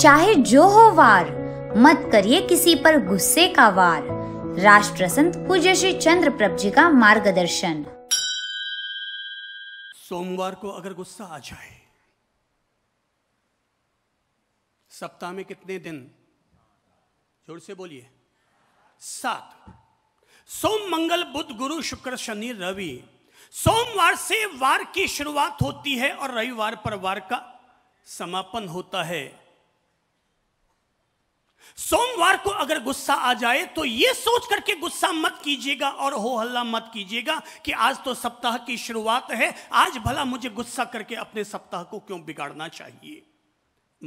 चाहे जो हो वार मत करिए किसी पर गुस्से का वार राष्ट्र संत पूज्य श्री चंद्र प्रभ जी का मार्गदर्शन सोमवार को अगर गुस्सा आ जाए सप्ताह में कितने दिन जोर से बोलिए सात सोम मंगल बुध गुरु शुक्र शनि रवि सोमवार से वार की शुरुआत होती है और रविवार पर वार का समापन होता है सोमवार को अगर गुस्सा आ जाए तो यह सोच करके गुस्सा मत कीजिएगा और हो हल्ला मत कीजिएगा कि आज तो सप्ताह की शुरुआत है आज भला मुझे गुस्सा करके अपने सप्ताह को क्यों बिगाड़ना चाहिए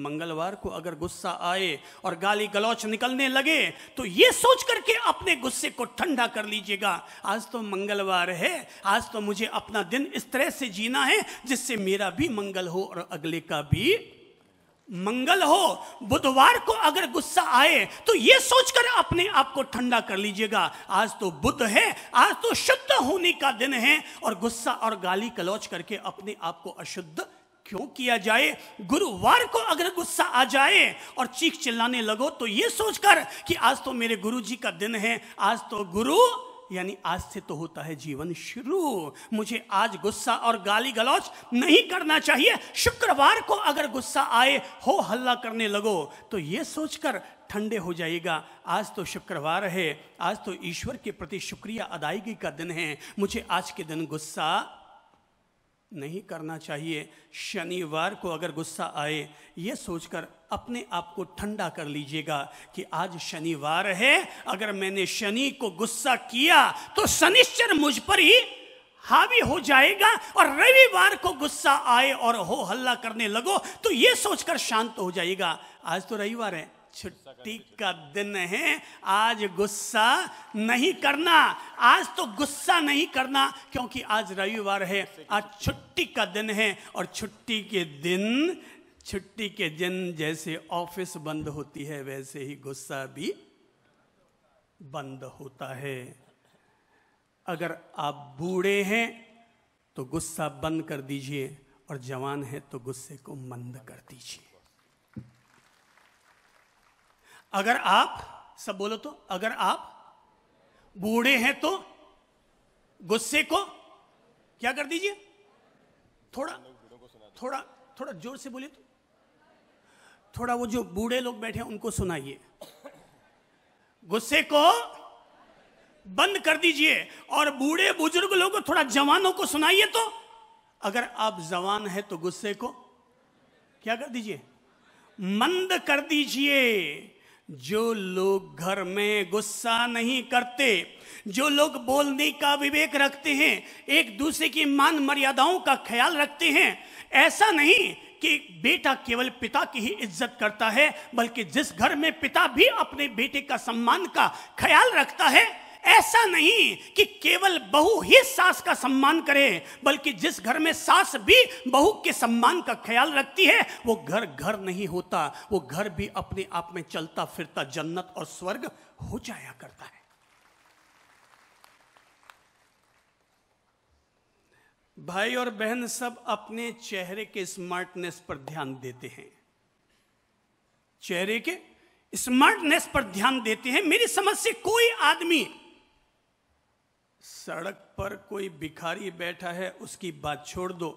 मंगलवार को अगर गुस्सा आए और गाली गलौच निकलने लगे तो ये सोच करके अपने गुस्से को ठंडा कर लीजिएगा आज तो मंगलवार है आज तो मुझे अपना दिन इस तरह से जीना है जिससे मेरा भी मंगल हो और अगले का भी मंगल हो बुधवार को अगर गुस्सा आए तो यह सोचकर अपने आप को ठंडा कर लीजिएगा आज तो बुद्ध है आज तो शुद्ध होने का दिन है और गुस्सा और गाली कलौच करके अपने आप को अशुद्ध क्यों किया जाए गुरुवार को अगर गुस्सा आ जाए और चीख चिल्लाने लगो तो यह सोचकर कि आज तो मेरे गुरु जी का दिन है आज तो गुरु यानी आज से तो होता है जीवन शुरू मुझे आज गुस्सा और गाली गलौच नहीं करना चाहिए शुक्रवार को अगर गुस्सा आए हो हल्ला करने लगो तो ये सोचकर ठंडे हो जाएगा आज तो शुक्रवार है आज तो ईश्वर के प्रति शुक्रिया अदायगी का दिन है मुझे आज के दिन गुस्सा नहीं करना चाहिए शनिवार को अगर गुस्सा आए ये सोचकर अपने आप को ठंडा कर लीजिएगा कि आज शनिवार है अगर मैंने शनि को गुस्सा किया तो शनिश्चर मुझ पर ही हावी हो जाएगा और रविवार को गुस्सा आए और हो हल्ला करने लगो तो ये सोचकर शांत हो जाएगा आज तो रविवार है छुट्टी का दिन है आज गुस्सा नहीं करना आज तो गुस्सा नहीं करना क्योंकि आज रविवार है आज छुट्टी का दिन है और छुट्टी के दिन छुट्टी के दिन जैसे ऑफिस बंद होती है वैसे ही गुस्सा भी बंद होता है अगर आप बूढ़े हैं तो गुस्सा बंद कर दीजिए और जवान है तो गुस्से को मंद कर दीजिए अगर आप सब बोलो तो अगर आप बूढ़े हैं तो गुस्से को क्या कर दीजिए थोड़ा थोड़ा थोड़ा जोर से बोलिए तो थोड़ा वो जो बूढ़े लोग बैठे हैं उनको सुनाइए गुस्से को बंद कर दीजिए और बूढ़े बुजुर्ग लोगों को थोड़ा जवानों को सुनाइए तो अगर आप जवान है तो गुस्से को क्या कर दीजिए मंद कर दीजिए जो लोग घर में गुस्सा नहीं करते जो लोग बोलने का विवेक रखते हैं एक दूसरे की मान मर्यादाओं का ख्याल रखते हैं ऐसा नहीं कि बेटा केवल पिता की ही इज्जत करता है बल्कि जिस घर में पिता भी अपने बेटे का सम्मान का ख्याल रखता है ऐसा नहीं कि केवल बहू ही सास का सम्मान करे बल्कि जिस घर में सास भी बहू के सम्मान का ख्याल रखती है वो घर घर नहीं होता वो घर भी अपने आप में चलता फिरता जन्नत और स्वर्ग हो जाया करता है भाई और बहन सब अपने चेहरे के स्मार्टनेस पर ध्यान देते हैं चेहरे के स्मार्टनेस पर ध्यान देते हैं मेरी समझ से कोई आदमी सड़क पर कोई भिखारी बैठा है उसकी बात छोड़ दो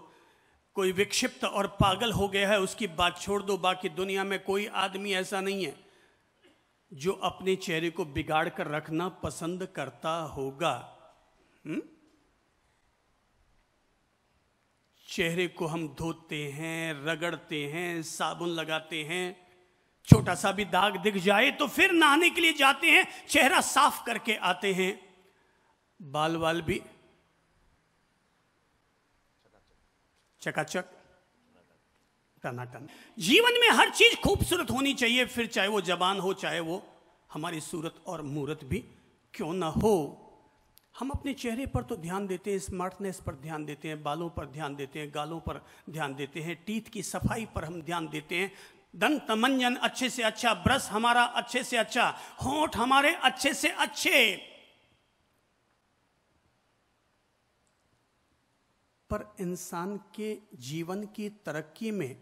कोई विक्षिप्त और पागल हो गया है उसकी बात छोड़ दो बाकी दुनिया में कोई आदमी ऐसा नहीं है जो अपने चेहरे को बिगाड़ कर रखना पसंद करता होगा हुँ? हम्म? चेहरे को हम धोते हैं रगड़ते हैं साबुन लगाते हैं छोटा सा भी दाग दिख जाए तो फिर नहाने के लिए जाते हैं चेहरा साफ करके आते हैं बाल बाल भी चकाचक टनाटन जीवन में हर चीज खूबसूरत होनी चाहिए फिर चाहे वो जबान हो चाहे वो हमारी सूरत और मूरत भी क्यों ना हो हम अपने चेहरे पर तो ध्यान देते हैं स्मार्टनेस पर ध्यान देते हैं बालों पर ध्यान देते हैं गालों पर ध्यान देते हैं टीथ की सफाई पर हम ध्यान देते हैं दंत मंजन अच्छे से अच्छा ब्रश हमारा अच्छे से अच्छा होठ हमारे अच्छे से अच्छे पर इंसान के जीवन की तरक्की में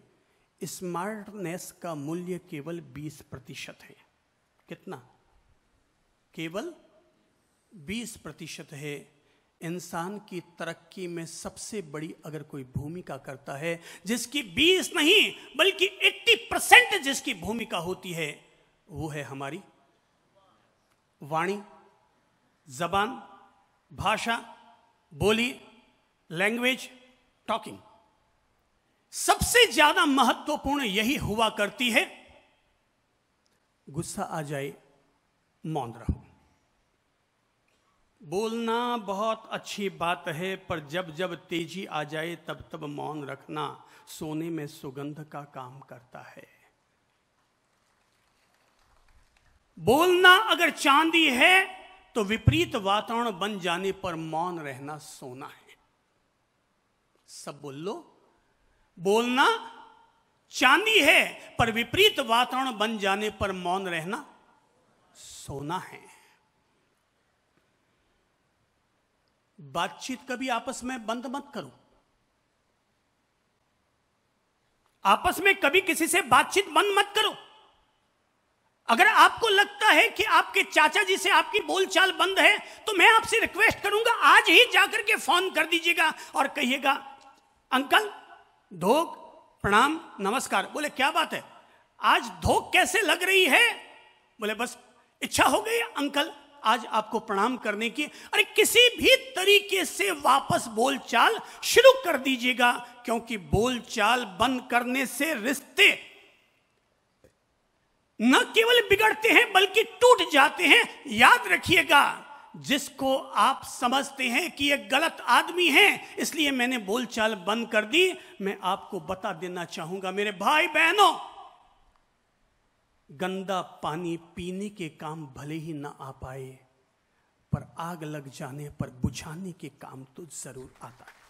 स्मार्टनेस का मूल्य केवल 20 प्रतिशत है कितना केवल 20 प्रतिशत है इंसान की तरक्की में सबसे बड़ी अगर कोई भूमिका करता है जिसकी 20 नहीं बल्कि 80 परसेंट जिसकी भूमिका होती है वो है हमारी वाणी जबान भाषा बोली लैंग्वेज टॉकिंग सबसे ज्यादा महत्वपूर्ण यही हुआ करती है गुस्सा आ जाए मौन रहो बोलना बहुत अच्छी बात है पर जब जब तेजी आ जाए तब तब मौन रखना सोने में सुगंध का काम करता है बोलना अगर चांदी है तो विपरीत वातावरण बन जाने पर मौन रहना सोना है सब बोल लो बोलना चांदी है पर विपरीत वातावरण बन जाने पर मौन रहना सोना है बातचीत कभी आपस में बंद मत करो आपस में कभी किसी से बातचीत बंद मत करो अगर आपको लगता है कि आपके चाचा जी से आपकी बोलचाल बंद है तो मैं आपसे रिक्वेस्ट करूंगा आज ही जाकर के फोन कर दीजिएगा और कहिएगा अंकल धोक प्रणाम नमस्कार बोले क्या बात है आज धोख कैसे लग रही है बोले बस इच्छा हो गई अंकल आज आपको प्रणाम करने की अरे किसी भी तरीके से वापस बोलचाल शुरू कर दीजिएगा क्योंकि बोलचाल बंद करने से रिश्ते न केवल बिगड़ते हैं बल्कि टूट जाते हैं याद रखिएगा जिसको आप समझते हैं कि ये गलत आदमी है इसलिए मैंने बोलचाल बंद कर दी मैं आपको बता देना चाहूंगा मेरे भाई बहनों गंदा पानी पीने के काम भले ही ना आ पाए पर आग लग जाने पर बुझाने के काम तो जरूर आता है